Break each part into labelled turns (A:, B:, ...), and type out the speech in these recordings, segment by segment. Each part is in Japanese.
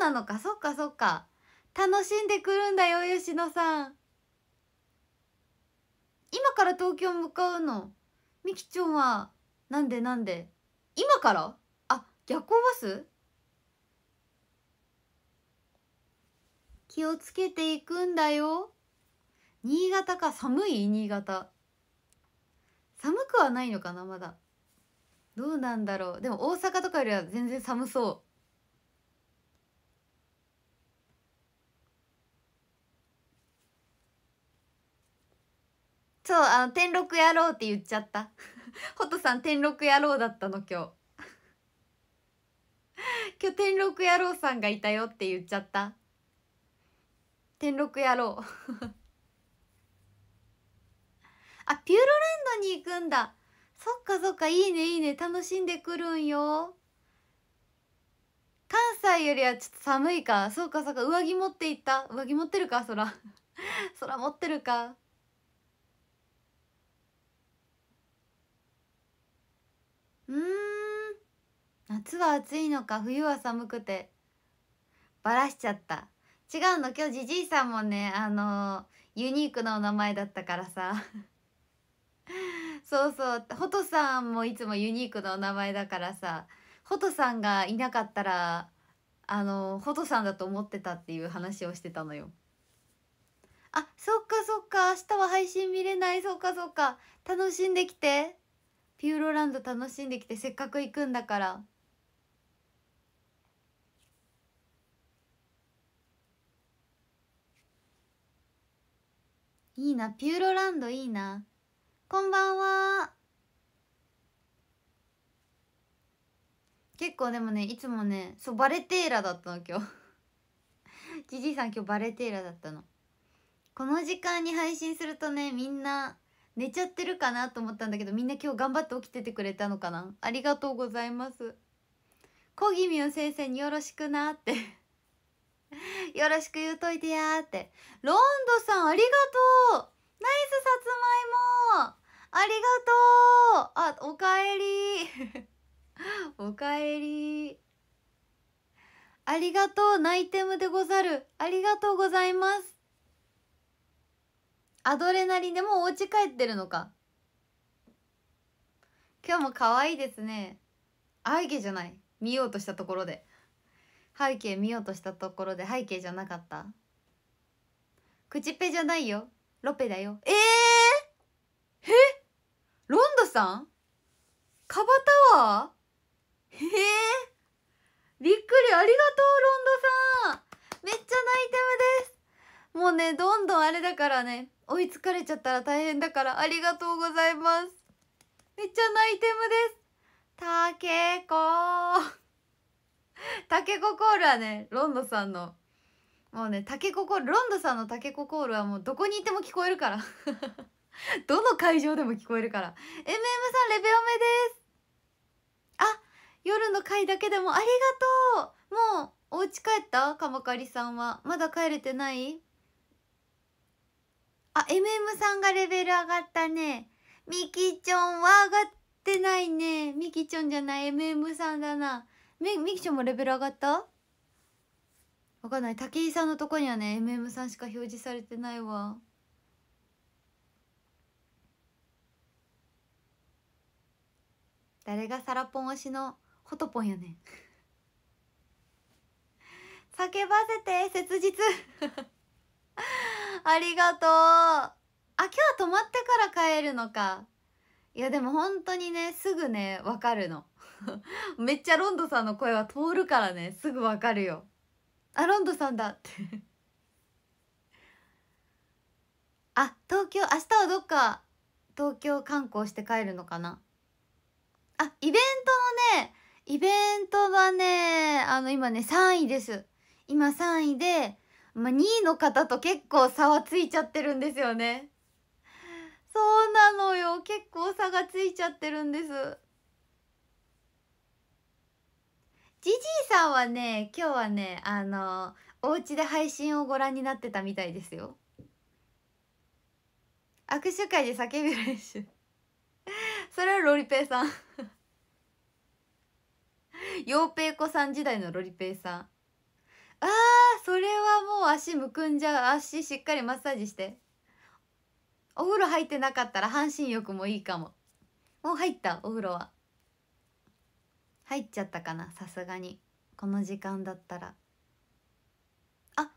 A: なのかそっかそっか楽しんでくるんだよ吉野さん今から東京向かうのみきちゃんはなんでなんで今からあ逆行バス気をつけていくんだよ新潟か寒い新潟寒くはないのかなまだどうなんだろうでも大阪とかよりは全然寒そうそうあの天禄野郎って言っちゃったほと さん天禄野郎だったの今日 今日天禄野郎さんがいたよって言っちゃった天禄野郎 あピューロランドに行くんだそっかそっかいいねいいね楽しんでくるんよ関西よりはちょっと寒いかそうかそうか上着持っていった上着持ってるかそらそら持ってるかうん夏は暑いのか冬は寒くてバラしちゃった違うの今日じじいさんもねあのー、ユニークなお名前だったからさ そうそうホトさんもいつもユニークなお名前だからさホトさんがいなかったらあのホトさんだと思ってたっていう話をしてたのよあそっかそっか明日は配信見れないそっかそっか楽しんできてピューロランド楽しんできてせっかく行くんだからいいなピューロランドいいなこんばんは結構でもねいつもねそうバレテーラだったの今日じじいさん今日バレテーラだったのこの時間に配信するとねみんな寝ちゃってるかなと思ったんだけどみんな今日頑張って起きててくれたのかなありがとうございますコギみュン先生によろしくなって よろしく言うといてやってロンドさんありがとうナイスさつまいもありがとうあおかえり おかえりありがとうナイテムでござるありがとうございますアドレナリンでもうお家帰ってるのか今日も可愛いですね背景じゃない見ようとしたところで背景見ようとしたところで背景じゃなかった口ペじゃないよロペだよえー、えロンドさんカバタワーへえー、びっくりありがとうロンドさんめっちゃナイテムですもうねどんどんあれだからね追いつかれちゃったら大変だからありがとうございますめっちゃなアイテムですたけこたけこコールはねロンドさんのもうねたけこコールロンドさんのたけこコールはもうどこにいても聞こえるから どの会場でも聞こえるから MM さんレベオメですあ夜の会だけでもありがとうもうお家帰ったカマカリさんはまだ帰れてないあ、MM さんがレベル上がったね。ミキちゃんは上がってないね。ミキちゃんじゃない、MM さんだな。み、ミキちゃんもレベル上がったわかんない。武井さんのとこにはね、MM さんしか表示されてないわ。誰がサラポン推しのホトポンやねん。叫ばせて、切実ありがとうあ今日は泊まってから帰るのかいやでも本当にねすぐねわかるの めっちゃロンドさんの声は通るからねすぐわかるよあロンドさんだって あ東京明日はどっか東京観光して帰るのかなあイベントのねイベントがねあの今ね3位です今3位でまあ、2位の方と結構差はついちゃってるんですよねそうなのよ結構差がついちゃってるんですじじいさんはね今日はねあのお家で配信をご覧になってたみたいですよ握手会で叫び練習それはロリペイさん ヨウペイ子さん時代のロリペイさんあーそれはもう足むくんじゃう足しっかりマッサージしてお風呂入ってなかったら半身浴もいいかももう入ったお風呂は入っちゃったかなさすがにこの時間だったらあ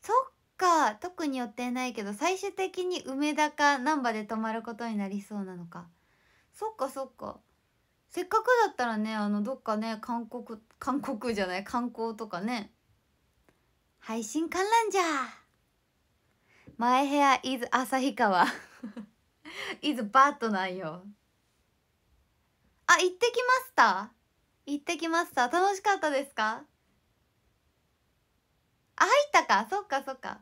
A: そっか特に予定ないけど最終的に梅田か難波で泊まることになりそうなのかそっかそっかせっかくだったらねあのどっかね韓国韓国じゃない観光とかね配信観覧じゃマイヘア is 旭川 is バットなんよあ行ってきました行ってきました楽しかったですかあ入ったかそっかそっか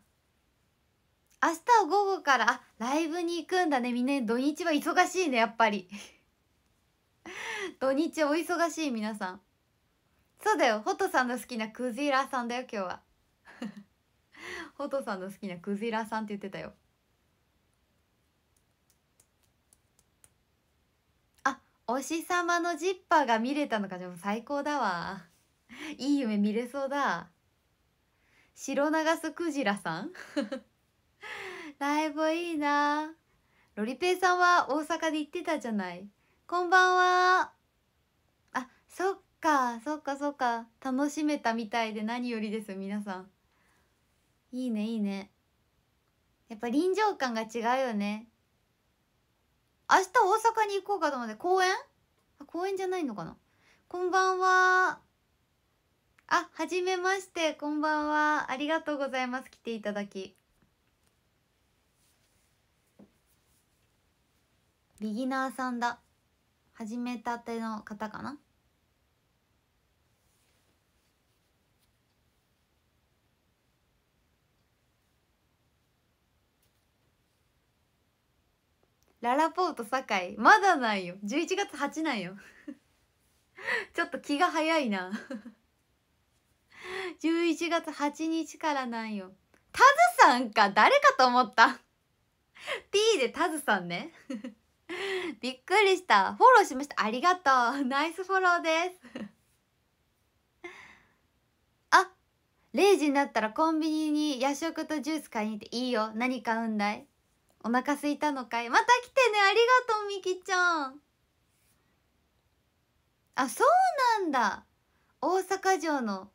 A: 明日午後からあライブに行くんだねみんな土日は忙しいねやっぱり 土日お忙しい皆さんそうだよホトさんの好きなクジラさんだよ今日はホトさんの好きなクジラさんって言ってたよあおしさまのジッパーが見れたのかでも最高だわいい夢見れそうだ白流すクジラさん ライブいいなロリペイさんは大阪で行ってたじゃないこんばんはあそっかそっかそっか楽しめたみたいで何よりです皆さんいいねいいねやっぱ臨場感が違うよね明日大阪に行こうかと思って公園あ公園じゃないのかなこんばんはあはじめましてこんばんはありがとうございます来ていただきビギナーさんだ始めたての方かなララポート酒井まだないよ11月8なんよ ちょっと気が早いな11 月8日からなんよタズさんか誰かと思った T でタズさんね びっくりしたフォローしましたありがとうナイスフォローですあ0時になったらコンビニに夜食とジュース買いに行っていいよ何買うんだいお腹すいたのかいまた来てねありがとうみきちゃんあそうなんだ大阪城の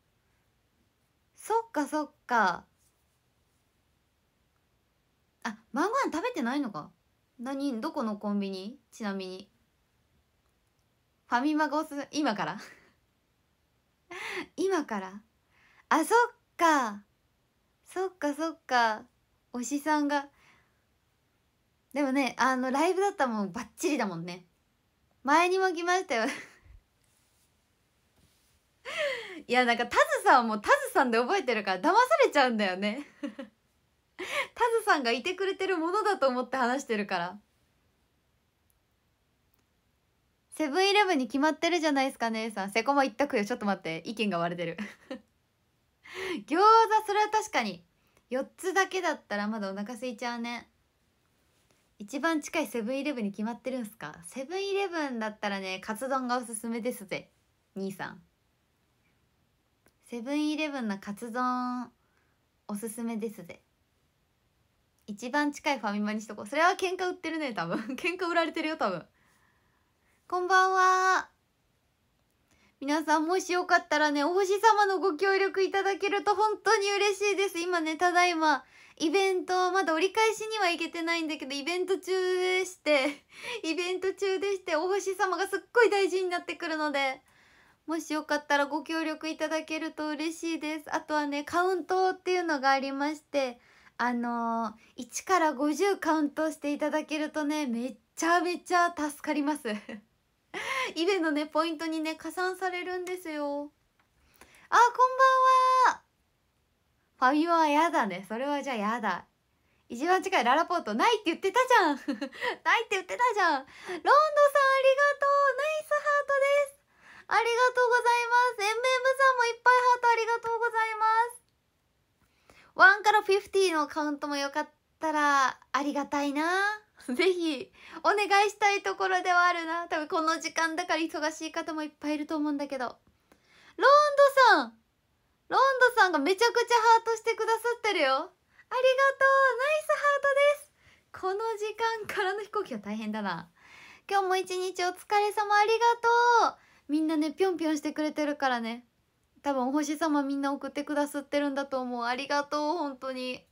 A: そっかそっかあ晩ご飯食べてないのか何どこのコンビニちなみにファミマがおすす今から 今からあそっかそっかそっか推しさんがでもねあのライブだったもんバッチリだもんね前にも来ましたよ いやなんかタズさんはもうタズさんで覚えてるから騙されちゃうんだよね タズさんがいてくれてるものだと思って話してるからセブンイレブンに決まってるじゃないですか姉さんセコマ言っとくよちょっと待って意見が割れてる 餃子それは確かに4つだけだったらまだお腹空いちゃうね一番近いセブンイレブンに決まってるんすかセブンイレブンだったらねカツ丼がおすすめですぜ兄さんセブンイレブンのカツ丼おすすめですぜ一番近いファミマにしとこうそれは喧嘩売ってるね多分 喧嘩売られてるよ多分こんばんは皆さんもしよかったらね、お星様のご協力いただけると本当に嬉しいです。今ね、ただいま、イベント、まだ折り返しには行けてないんだけど、イベント中でして、イベント中でして、お星様がすっごい大事になってくるので、もしよかったらご協力いただけると嬉しいです。あとはね、カウントっていうのがありまして、あのー、1から50カウントしていただけるとね、めっちゃめちゃ助かります イベのねポイントにね加算されるんですよあこんばんはファミマはやだねそれはじゃあやだ一番近いララポートないって言ってたじゃん ないって言ってたじゃんロンドさんありがとうナイスハートですありがとうございます MM さんもいっぱいハートありがとうございます1から50のカウントもよかったらありがたいな ぜひお願いしたいところではあるな多分この時間だから忙しい方もいっぱいいると思うんだけどロンドさんロンドさんがめちゃくちゃハートしてくださってるよありがとうナイスハートですこの時間からの飛行機は大変だな今日も一日お疲れ様ありがとうみんなねぴょんぴょんしてくれてるからね多分お星様みんな送ってくださってるんだと思うありがとう本当に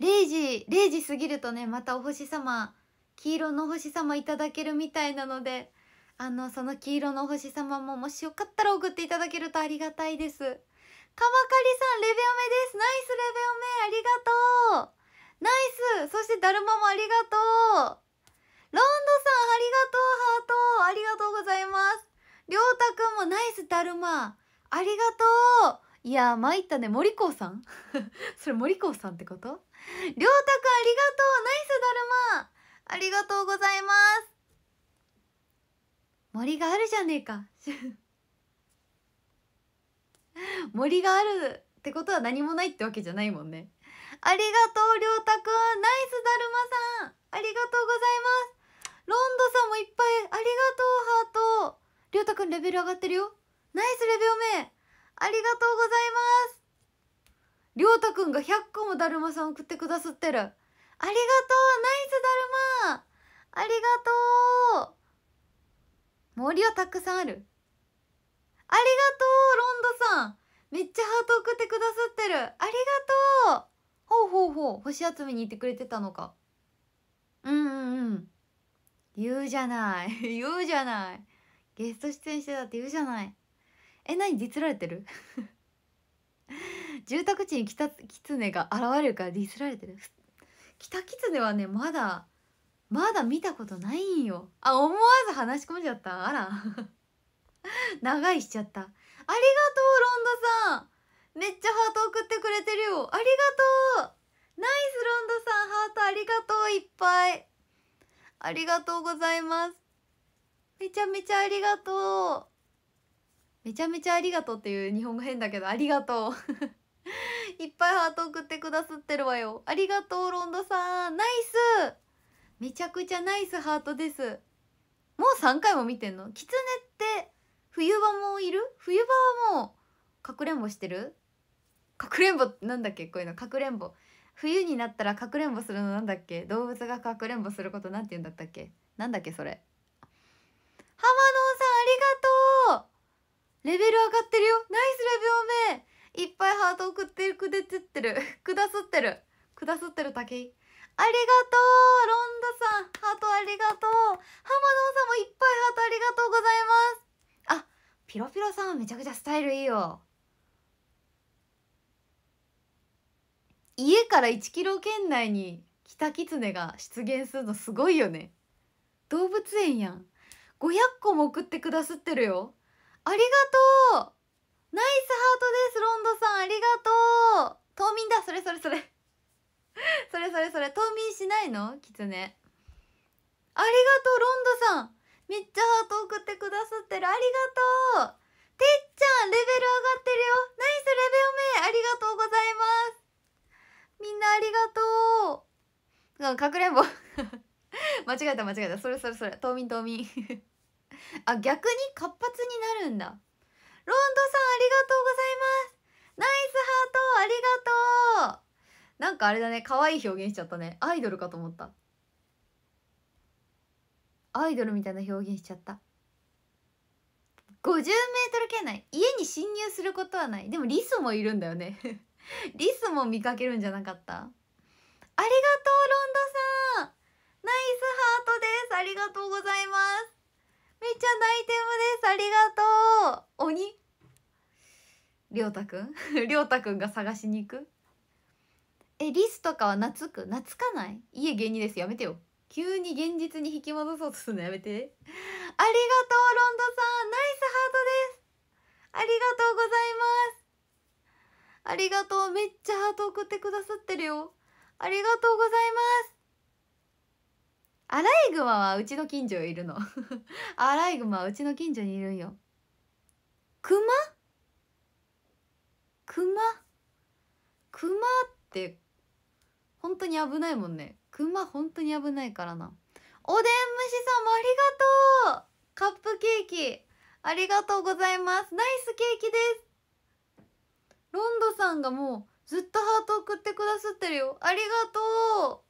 A: 0時0時過ぎるとねまたお星様黄色のお星様いただけるみたいなのであのその黄色のお星様ももしよかったら送っていただけるとありがたいです鎌刈さんレベオめですナイスレベオめありがとうナイスそしてだるまもありがとうロンドさんありがとうハートありがとうございますりょうたくんもナイスだるまありがとういや参ったね森光さん それ森光さんってことりょうたくんありがとうナイスだるまありがとうございます森があるじゃねえか 森があるってことは何もないってわけじゃないもんねありがとうりょうたくんナイスだるまさんありがとうございますロンドさんもいっぱいありがとうハートりょうたくんレベル上がってるよナイスレベル目ありがとうございますりょうたくんが100個もだるまさん送ってくださってるありがとうナイスだるまありがとう森はたくさんあるありがとうロンドさんめっちゃハート送ってくださってるありがとうほうほうほう星集めに行ってくれてたのかうんうんうん言うじゃない 言うじゃないゲスト出演してたって言うじゃないえ何ディられてる 住宅地にキタキツネが現れるからディスられてるキタキツネはねまだまだ見たことないんよあ思わず話し込んじゃったあら 長いしちゃったありがとうロンドさんめっちゃハート送ってくれてるよありがとうナイスロンドさんハートありがとういっぱいありがとうございますめちゃめちゃありがとうめちゃめちゃありがとうっていう日本語変だけどありがとう いっぱいハート送ってくださってるわよありがとうロンドさんナイスめちゃくちゃナイスハートですもう3回も見てんのキツネって冬場もいる冬場はもうかくれんぼしてるかくれんぼなんだっけこういうのかくれんぼ冬になったらかくれんぼするのなんだっけ動物がかくれんぼすることなんて言うんだったっけなんだっけそれ浜レベル上がってるよナイスレベルめいっぱいハート送ってくでつってる くだすってるくだすってる竹井ありがとうロンダさんハートありがとう浜野さんもいっぱいハートありがとうございますあピロピロさんめちゃくちゃスタイルいいよ家から1キロ圏内にキタキツネが出現するのすごいよね動物園やん500個も送ってくだすってるよありがとうナイスハートですロンドさんありがとう冬眠だそれそれそれ それそれそれ冬眠しないのキツネありがとうロンドさんめっちゃハート送ってくださってるありがとうてっちゃんレベル上がってるよナイスレベルえ。ありがとうございますみんなありがとうかくれんぼ 間違えた間違えたそれそれそれ冬眠冬眠 あ逆に活発になるんだロンドさんありがとうございますナイスハートありがとうなんかあれだね可愛い表現しちゃったねアイドルかと思ったアイドルみたいな表現しちゃった5 0メートル圏内家に侵入することはないでもリスもいるんだよね リスも見かけるんじゃなかったありがとうロンドさんナイスハートですありがとうございますめっちゃ泣いてむですありがとう鬼りょうたくんりょうたくんが探しに行くえリスとかは懐く懐かない家芸人ですやめてよ急に現実に引き戻そうとするのやめてありがとうロンドさんナイスハートですありがとうございますありがとうめっちゃハート送ってくださってるよありがとうございますアライグマはうちの近所いるの アライグマはうちの近所にいるんよクマクマクマって本当に危ないもんねクマ本当に危ないからなおでん虫さんもありがとうカップケーキありがとうございますナイスケーキですロンドさんがもうずっとハート送ってくださってるよありがとう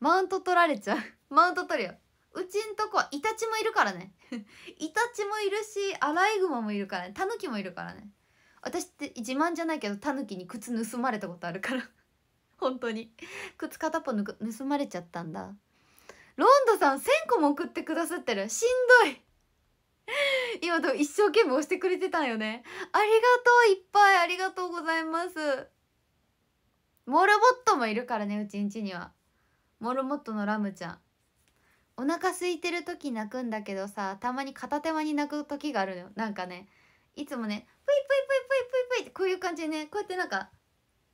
A: マウント取られちゃう マウント取るようちんとこはイタチもいるからね イタチもいるしアライグマもいるからねタヌキもいるからね私って自慢じゃないけどタヌキに靴盗まれたことあるから 本当に靴片っぽ盗まれちゃったんだロンドさん1,000個も送ってくださってるしんどい今でも一生懸命押してくれてたんよねありがとういっぱいありがとうございますモルボットもいるからねうちんちにはモルモットのラムちゃんお腹空いてる時泣くんだけどさたまに片手間に泣く時があるのよなんかねいつもねプイプイプイプイプイプイってこういう感じでねこうやってなんか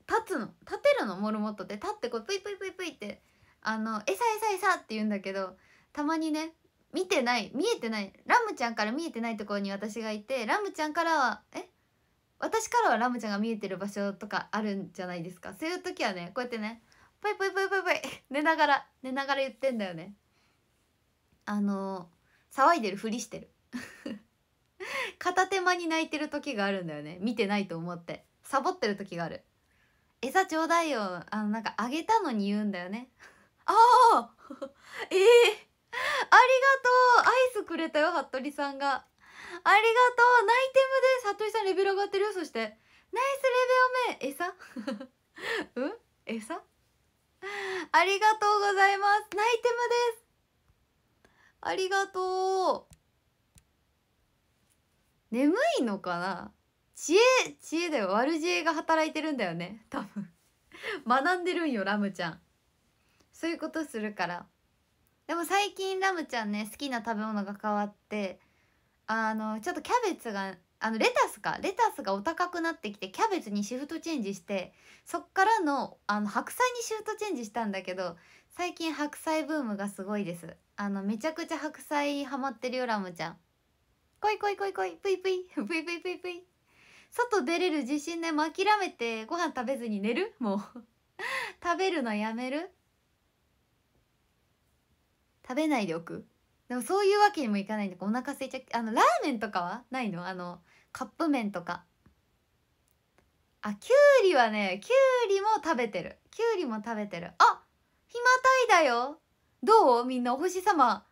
A: 立つの立てるのモルモットって立ってこうプイプイプイプイってあの餌餌餌って言うんだけどたまにね見てない見えてないラムちゃんから見えてないところに私がいてラムちゃんからはえ私からはラムちゃんが見えてる場所とかあるんじゃないですかそういう時はねこうやってねぽいぽいぽいぽいぽい寝ながら寝ながら言ってんだよねあの騒いでるふりしてる 片手間に泣いてる時があるんだよね見てないと思ってサボってる時がある餌ちょうだいよあのなんかあげたのに言うんだよね ああえ えー、ありがとうアイスくれたよ服部さんがありがとうナイテムです服部さんレベル上がってるよそしてナイスレベルえ餌うん餌ありがとうございます。泣いてまです。ありがとう。眠いのかな知恵、知恵だよ。悪知恵が働いてるんだよね。多分学んでるんよ、ラムちゃん。そういうことするから。でも最近ラムちゃんね、好きな食べ物が変わって、あの、ちょっとキャベツがあのレタスかレタスがお高くなってきてキャベツにシフトチェンジしてそっからのあの白菜にシフトチェンジしたんだけど最近白菜ブームがすごいですあのめちゃくちゃ白菜ハマってるよラムちゃんこいこいこいこいぷいぷい ぷいぷいぷいぷい外出れる自信でも諦めてご飯食べずに寝るもう 食べるのやめる食べないでおくでもそういうわけにもいかないんでお腹空いちゃうあのラーメンとかはないのあのカップ麺とかあきゅうりはねきゅうりも食べてるきゅうりも食べてるあひまたいだよどうみんなお星様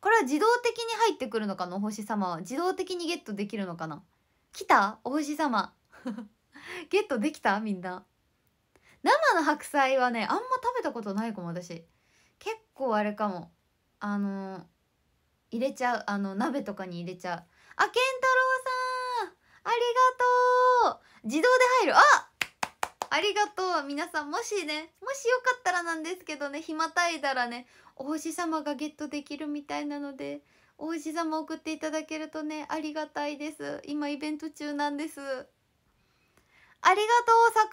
A: これは自動的に入ってくるのかなお星様は自動的にゲットできるのかな来たお星様 ゲットできたみんな生の白菜はねあんま食べたことないかも私結構あれかもあのー、入れちゃうあの鍋とかに入れちゃうあ健太郎さんありがとう自動で入るあありがとう皆さんもしねもしよかったらなんですけどね暇たいだらね王子様がゲットできるみたいなので王子様送っていただけるとねありがたいです今イベント中なんですありがとうさかっちさんナイス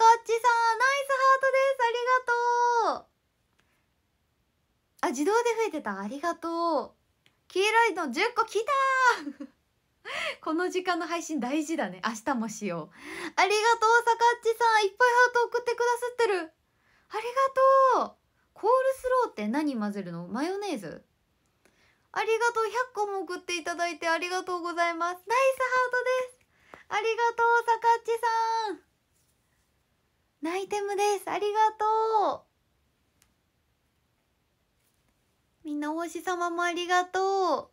A: ハートですありがとうあ自動で増えてたありがとう黄色いの10個来た この時間の配信大事だね。明日もしよう。ありがとう、さかっちさん。いっぱいハート送ってくださってる。ありがとう。コールスローって何混ぜるのマヨネーズありがとう。100個も送っていただいてありがとうございます。ナイスハートです。ありがとう、さかっちさん。ナイテムです。ありがとう。みんな、お星様もありがとう。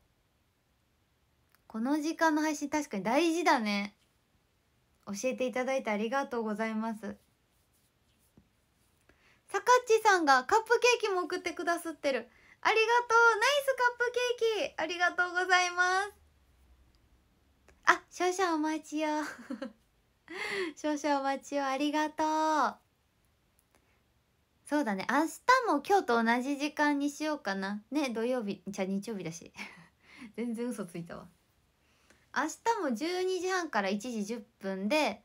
A: この時間の配信確かに大事だね教えていただいてありがとうございますさかっちさんがカップケーキも送ってくださってるありがとうナイスカップケーキありがとうございますあ少々お待ちよ少々お待ちを ありがとうそうだね明日も今日と同じ時間にしようかなね土曜日じゃあ日曜日だし 全然嘘ついたわ明日も12時半から1時10分で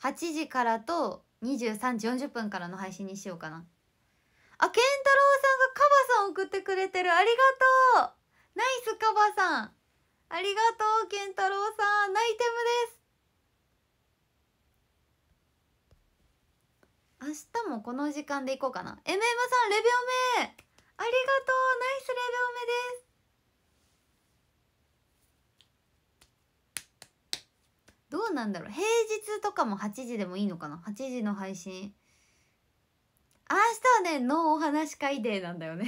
A: 8時からと23時40分からの配信にしようかなあ健太郎さんがカバさん送ってくれてるありがとうナイスカバさんありがとう健太郎さんナイテムです明日もこの時間でいこうかな MM さんレビオメありがとうナイスレビオメですどうなんだろう平日とかも8時でもいいのかな8時の配信明日はね脳お話会デーなんだよね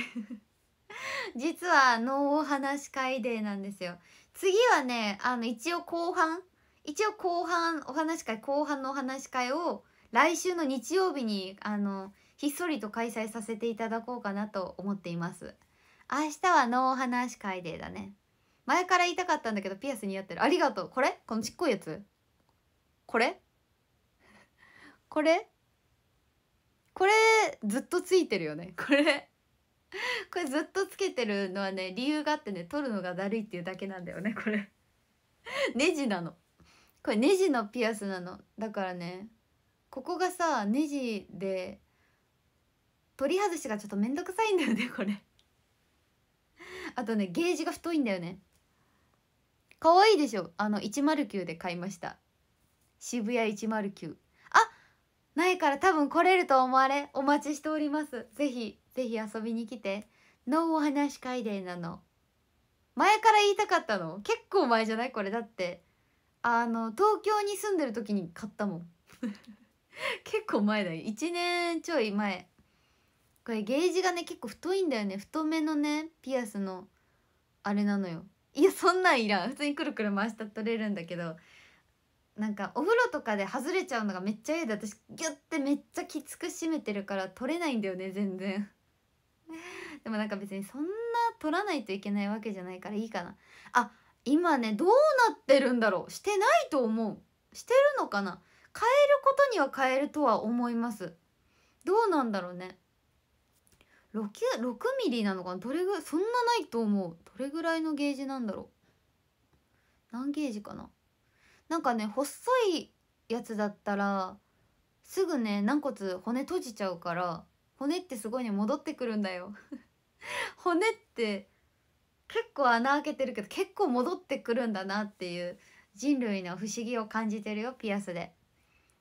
A: 実は脳お話会デーなんですよ次はねあの一応後半一応後半お話会後半のお話会を来週の日曜日にあのひっそりと開催させていただこうかなと思っています明日は脳お話会デーだね前から言いたかったんだけどピアス似合ってるありがとうこれこのちっこいやつこれこれこれずっとついてるよねこれこれずっとつけてるのはね理由があってね取るのがだるいっていうだけなんだよねこれネジなのこれネジのピアスなのだからねここがさネジで取り外しがちょっとめんどくさいんだよねこれあとねゲージが太いんだよねかわいでしょあの109で買いました渋谷109あないから多分来れると思われお待ちしておりますぜひぜひ遊びに来てのお話会でなの前から言いたかったの結構前じゃないこれだってあの東京に住んでる時に買ったもん 結構前だよ1年ちょい前これゲージがね結構太いんだよね太めのねピアスのあれなのよいやそんなんいらん普通にくるくる回した取れるんだけどなんかお風呂とかで外れちゃうのがめっちゃ嫌で私ギュッてめっちゃきつく締めてるから取れないんだよね全然 でもなんか別にそんな取らないといけないわけじゃないからいいかなあ今ねどうなってるんだろうしてないと思うしてるのかな変えることには変えるとは思いますどうなんだろうね 6, 6ミリなのかなどれぐらいそんなないと思うどれぐらいのゲージなんだろう何ゲージかななんかね細いやつだったらすぐね軟骨骨閉じちゃうから骨ってすごいね戻ってくるんだよ 骨って結構穴開けてるけど結構戻ってくるんだなっていう人類の不思議を感じてるよピアスで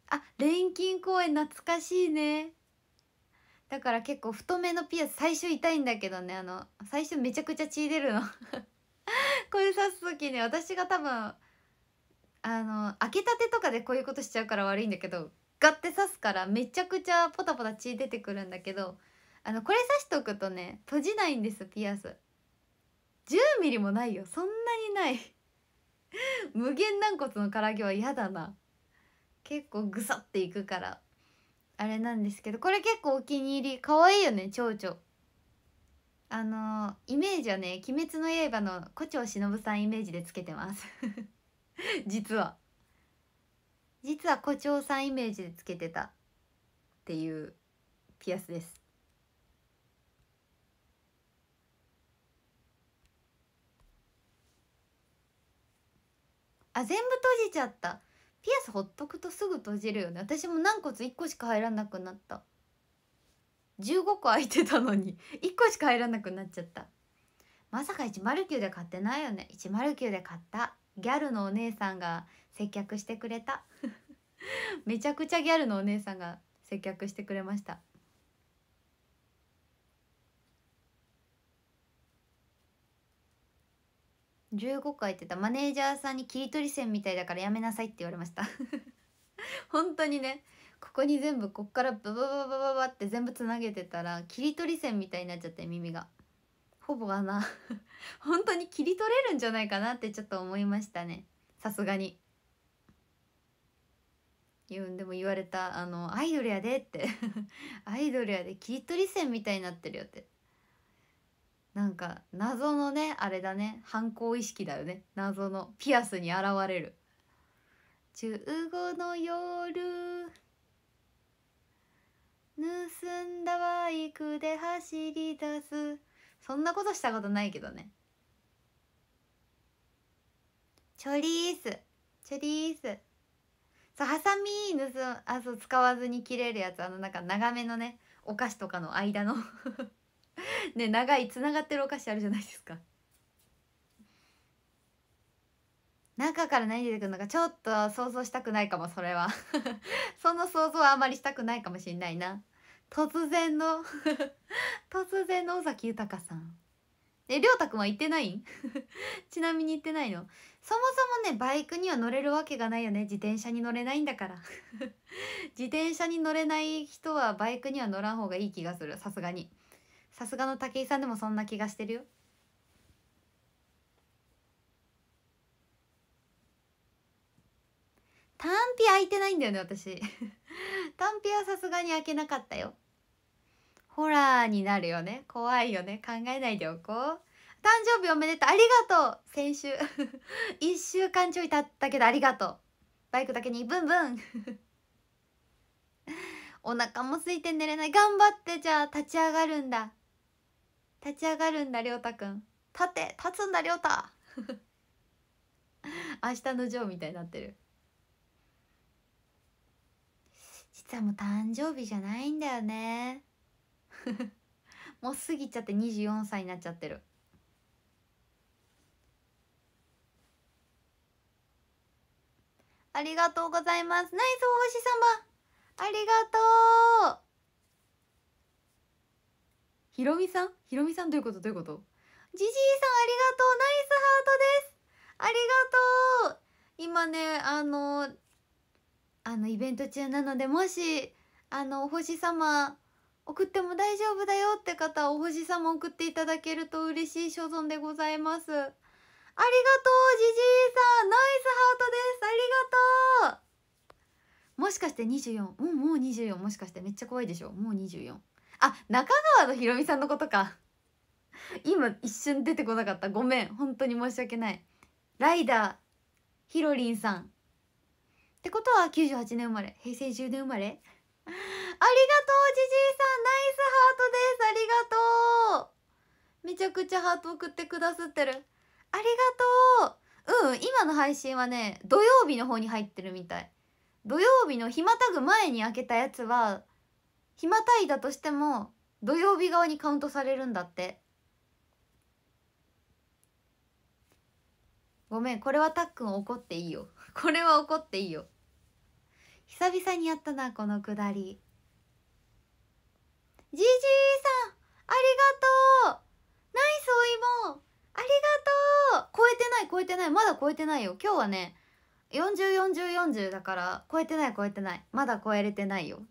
A: あ錬金公園懐かしいねだから結構太めのピアス最初痛いんだけどねあの最初めちゃくちゃ血出るの これ刺す時ね私が多分あの開けたてとかでこういうことしちゃうから悪いんだけどガッて刺すからめちゃくちゃポタポタ血出てくるんだけどあのこれ刺しとくとね閉じないんですピアス10ミリもないよそんなにない 無限軟骨の唐揚げは嫌だな結構グサっていくからあれなんですけどこれ結構お気に入り可愛いよね蝶々あのー、イメージはね「鬼滅の刃」の胡蝶忍さんイメージでつけてます 実は実は誇張さんイメージでつけてたっていうピアスですあ全部閉じちゃったピアスほっとくとすぐ閉じるよね私も軟骨1個しか入らなくなった15個空いてたのに1 個しか入らなくなっちゃったまさか109で買ってないよね109で買ったギャルのお姉さんが接客してくれた めちゃくちゃギャルのお姉さんが接客してくれました15回ってたマネージャーさんに切り取り線みたいだからやめなさいって言われました 本当にねここに全部こっからブブブブブブって全部つなげてたら切り取り線みたいになっちゃって耳が。ほぼ穴 本当に切り取れるんじゃないかなってちょっと思いましたねさすがに。言うんでも言われたあのアイドルやでって アイドルやで切り取り線みたいになってるよってなんか謎のねあれだね反抗意識だよね謎のピアスに現れる15の夜盗んだバイクで走り出すそんなことしたことないけどねチョリースチョリースそうハサミ盗あそう使わずに切れるやつあのなんか長めのねお菓子とかの間の ね長いつながってるお菓子あるじゃないですか中から何出てくるのかちょっと想像したくないかもそれは その想像はあまりしたくないかもしんないな突然の 突然の尾崎豊さんえりょうたくんは行ってない ちなみに行ってないのそもそもねバイクには乗れるわけがないよね自転車に乗れないんだから 自転車に乗れない人はバイクには乗らん方がいい気がするさすがにさすがの武井さんでもそんな気がしてるよ単品開いてないんだよね私単品はさすがに開けなかったよホラーになるよね怖いよね考えないでおこう誕生日おめでとうありがとう先週1 週間ちょい経ったけどありがとうバイクだけにブンブン お腹も空いて寝れない頑張ってじゃあ立ち上がるんだ立ち上がるんだりょうたくん立って立つんだりょうた明日のジョーみたいになってる実はもう誕生日じゃないんだよね もう過ぎちゃって24歳になっちゃってるありがとうございますナイスお星様ありがとうひろみさんひろみさんどういうことどういうことじじいさんありがとうナイスハートですありがとう今ねあのあのイベント中なのでもしあのお星様送っても大丈夫だよって方はお星様送っていただけると嬉しい所存でございますありがとうじじいさんナイスハートですありがとうもしかして24もうもう24もしかしてめっちゃ怖いでしょもう24あ中川のひろみさんのことか今一瞬出てこなかったごめん本当に申し訳ないライダーひろりんさんってことは98年生まれ平成10年生まれありがとう、じじいさん。ナイスハートです。ありがとう。めちゃくちゃハート送ってくださってる。ありがとう。うん、今の配信はね、土曜日の方に入ってるみたい。土曜日の暇タグ前に開けたやつは、暇タイだとしても、土曜日側にカウントされるんだって。ごめん、これはたっくん怒っていいよ。これは怒っていいよ。久々にやったな、このくだり。じじいさんありがとうナイスお芋ありがとう超えてない超えてないまだ超えてないよ今日はね404040だから超えてない超えてないまだ超えれてないよ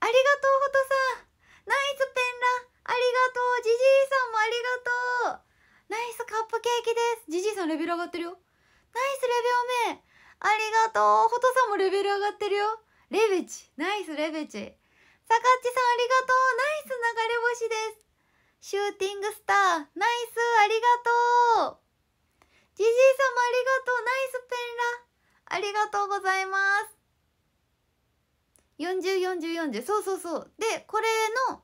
A: ありがとうほとさんナイスペンラありがとうじじいさんもありがとうナイスカップケーキですじじいさんレベル上がってるよナイスレベル目ありがとうほとさんもレベル上がってるよレベチナイスレベチさかっちさんありがとうナイス流れ星ですシューティングスターナイスありがとうジジイ様ありがとうナイスペンラありがとうございます404040そうそうそうでこれの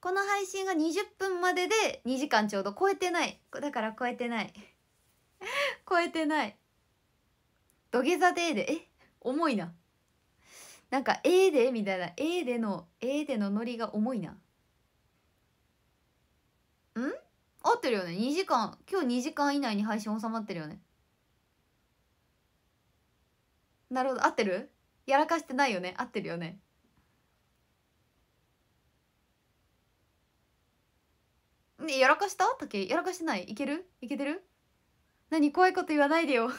A: この配信が20分までで2時間ちょうど超えてないだから超えてない 超えてない土下座ーでえ重いななんか「ええで」みたいな「ええでの」の「ええで」のノリが重いな。ん合ってるよね2時間今日2時間以内に配信収まってるよねなるほど合ってるやらかしてないよね合ってるよねねやらかした竹やらかしてないいけるいけてる何怖いこと言わないでよ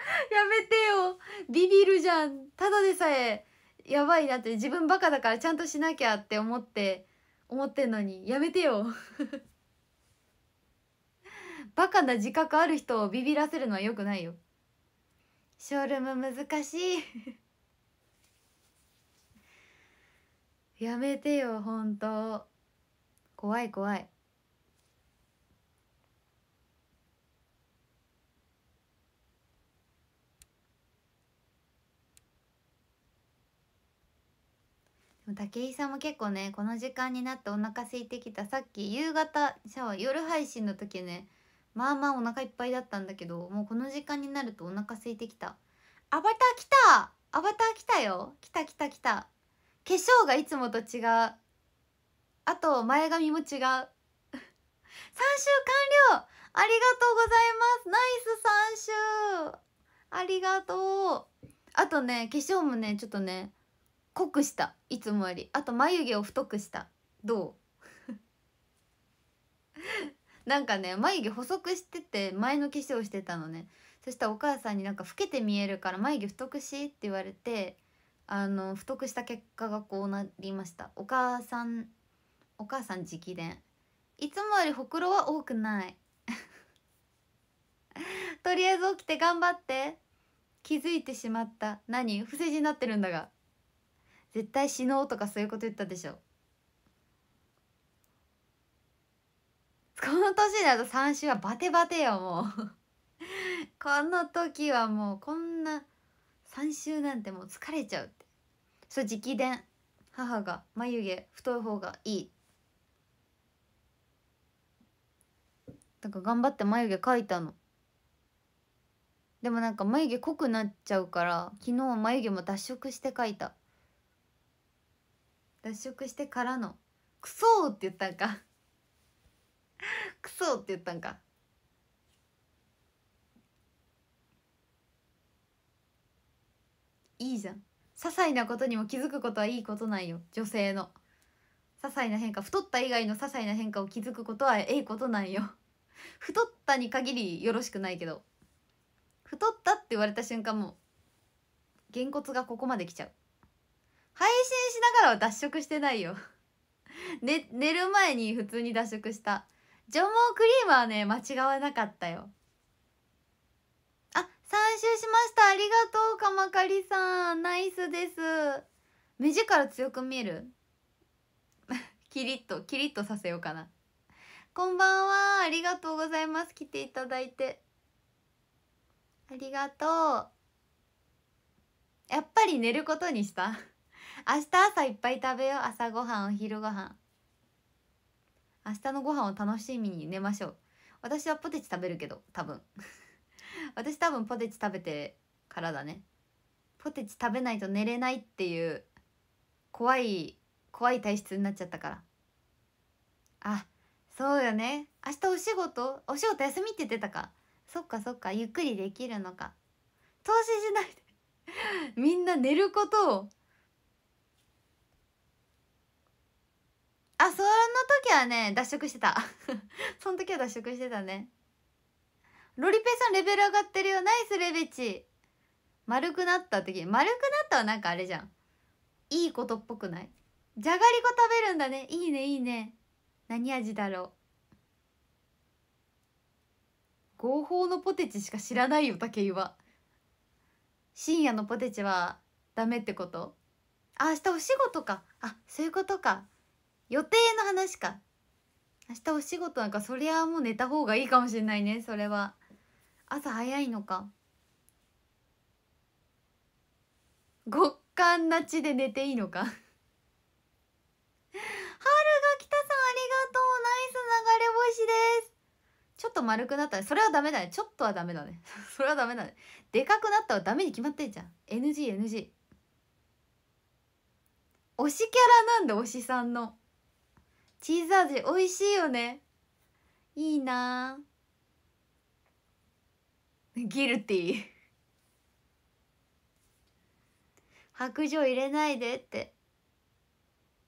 A: やめてよビビるじゃんただでさえやばいなって自分バカだからちゃんとしなきゃって思って思ってんのにやめてよ バカな自覚ある人をビビらせるのはよくないよショールーム難しい やめてよほんと怖い怖い武井さんも結構ねこの時間になってお腹空いてきたさっき夕方シャワー夜配信の時ねまあまあお腹いっぱいだったんだけどもうこの時間になるとお腹空いてきたアバター来たアバター来たよ来た来た来た化粧がいつもと違うあと前髪も違う3 週完了ありがとうございますナイス3週ありがとうあとね化粧もねちょっとね濃くしたいつもよりあと眉毛を太くしたどう なんかね眉毛細くしてて前の化粧してたのねそしたらお母さんになんか老けて見えるから眉毛太くしって言われてあの太くした結果がこうなりましたお母さんお母さん直伝いつもよりほくろは多くない とりあえず起きて頑張って気づいてしまった何不正字になってるんだが絶対死のうとかそういうこと言ったでしょこの年だと三週はバテバテよもう この時はもうこんな三週なんてもう疲れちゃうってそう直伝母が眉毛太い方がいいだから頑張って眉毛描いたのでもなんか眉毛濃くなっちゃうから昨日眉毛も脱色して描いた脱色してからのクソって言ったんかクソって言ったんかいいじゃん些細なことにも気づくことはいいことないよ女性の些細な変化太った以外の些細な変化を気づくことはええことなんよ太ったに限りよろしくないけど太ったって言われた瞬間もげんこつがここまで来ちゃう配信しながらは脱色してないよ ね、寝る前に普通に脱色した除毛クリームはね間違わなかったよあ参集しましたありがとうかまかりさんナイスです目力強く見える キリッとキリッとさせようかなこんばんはありがとうございます来ていただいてありがとうやっぱり寝ることにした明日朝いっぱい食べよう朝ごはんお昼ごはん明日のご飯を楽しみに寝ましょう私はポテチ食べるけど多分 私多分ポテチ食べてからだねポテチ食べないと寝れないっていう怖い怖い体質になっちゃったからあそうよね明日お仕事お仕事休みって言ってたかそっかそっかゆっくりできるのか投資しないで みんな寝ることをあその時はね脱色してた その時は脱色してたねロリペさんレベル上がってるよナイスレベチ丸くなった時丸くなったはなんかあれじゃんいいことっぽくないじゃがりこ食べるんだねいいねいいね何味だろう合法のポテチしか知らないよ竹井は深夜のポテチはダメってことあ明日お仕事かあそういうことか予定の話か明日お仕事なんかそりゃもう寝た方がいいかもしれないねそれは朝早いのか極寒な地で寝ていいのか春が来たさんありがとうナイス流れ星ですちょっと丸くなったねそれはダメだねちょっとはダメだね それはダメだねでかくなったはダメに決まってんじゃん NGNG 推しキャラなんだ推しさんのチーズ味美味しいよねいいなギルティー白状入れないでって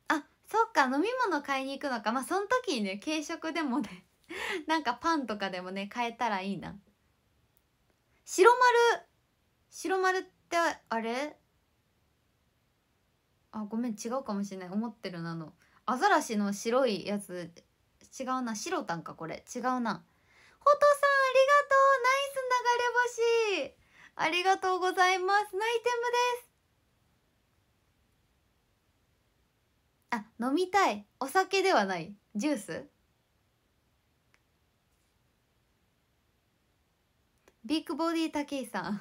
A: あそっか飲み物買いに行くのかまあその時にね軽食でもね なんかパンとかでもね買えたらいいな白丸白丸ってあれあごめん違うかもしれない思ってるなのアザラシの白いやつ違うな白たんかこれ違うなホトさんありがとうナイス流れ星ありがとうございますナイテムですあ飲みたいお酒ではないジュースビッグボディタケイさん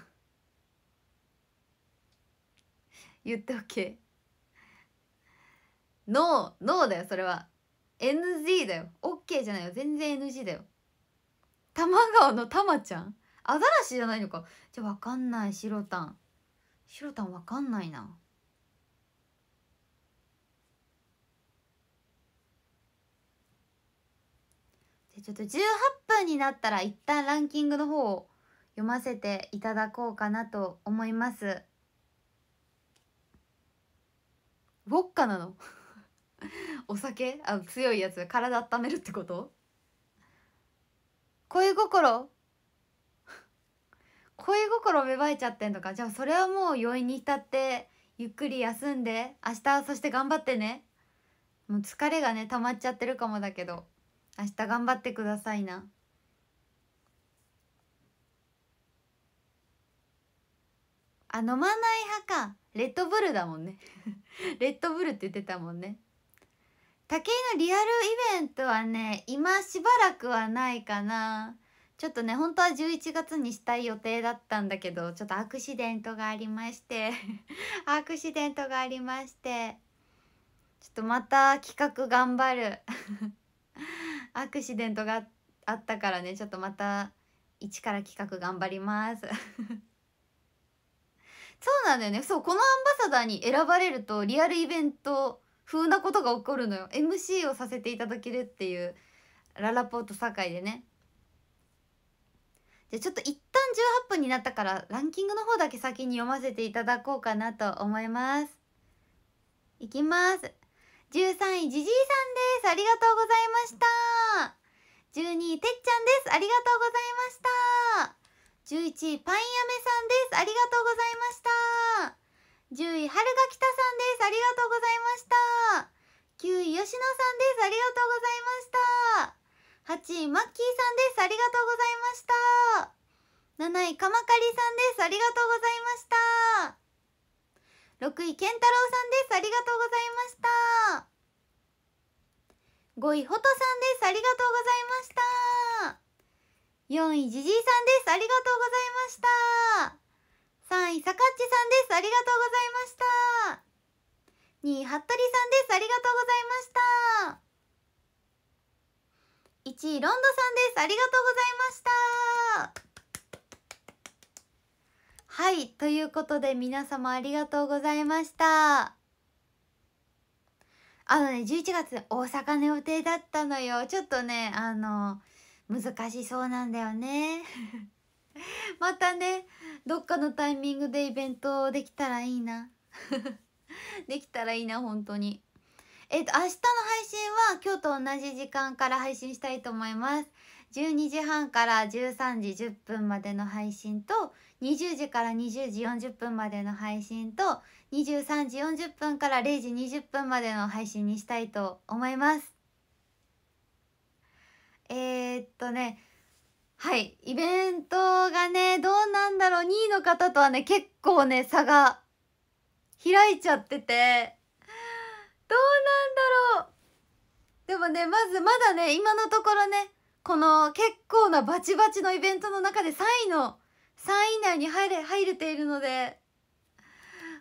A: 言っておけノーノーだよそれは NG だよ OK じゃないよ全然 NG だよ多摩川のたまちゃんアザラシじゃないのかじゃわかんないシロタンシロタンわかんないなじゃ、ちょっと18分になったら一旦ランキングの方を読ませていただこうかなと思いますウォッカなの お酒あの強いやつ体温めるってこと恋心恋 心芽生えちゃってんのかじゃあそれはもう余韻に浸ってゆっくり休んで明日そして頑張ってねもう疲れがね溜まっちゃってるかもだけど明日頑張ってくださいな。あ飲まない派かレッドブルだもんね レッドブルって言ってたもんね武井のリアルイベントはね今しばらくはないかなちょっとね本当は11月にしたい予定だったんだけどちょっとアクシデントがありまして アクシデントがありましてちょっとまた企画頑張る アクシデントがあったからねちょっとまた一から企画頑張ります そうなんだよねそうこのアンバサダーに選ばれるとリアルイベント風なことが起こるのよ MC をさせていただけるっていうララポート堺でねじゃちょっと一旦18分になったからランキングの方だけ先に読ませていただこうかなと思いますいきます13位じじいさんですありがとうございました12位てっちゃんですありがとうございました11位パインアメさんですありがとうございました10位、春が来たさんです。ありがとうございました。9位、吉野さんです。ありがとうございました。8位、マッキーさんです。ありがとうございました。7位、かまかりさんです。ありがとうございました。6位、健太郎さんです。ありがとうございました。5位、ほとさんです。ありがとうございました。4位、じじいさんです。ありがとうございました。3位、さかっちさんです。ありがとうございました。2位、はったりさんです。ありがとうございました。1位ロンドさんですありがとうございましたはいということで皆様ありがとうございましたあのね11月大阪の予定だったのよちょっとねあの難しそうなんだよね またねどっかのタイミングでイベントできたらいいな できたらいいな本当にえっと明日の配信は今日と同じ時間から配信したいと思います12時半から13時10分までの配信と20時から20時40分までの配信と23時40分から0時20分までの配信にしたいと思いますえー、っとねはいイベントがねどうなんだろう2位の方とはね結構ね差が開いちゃっててどうなんだろうでもねまずまだね今のところねこの結構なバチバチのイベントの中で3位の3位以内に入れ入れているので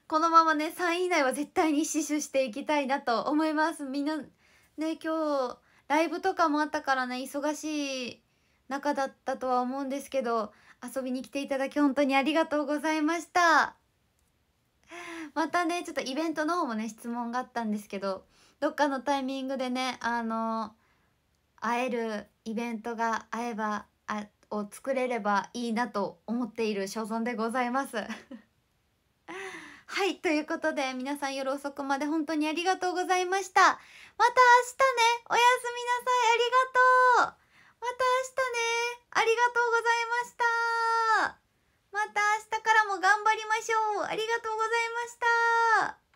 A: このままね3位以内は絶対に死守していきたいなと思いますみんなね今日ライブとかもあったからね忙しい中だったとは思うんですけど遊びに来ていただき本当にありがとうございましたまたねちょっとイベントの方もね質問があったんですけどどっかのタイミングでねあの会えるイベントが会えばあを作れればいいなと思っている所存でございますはいということで皆さん夜遅くまで本当にありがとうございましたまた明日ねおやすみなさいありがとうまた明日ねありがとうございましたまた明日からも頑張りましょうありがとうございました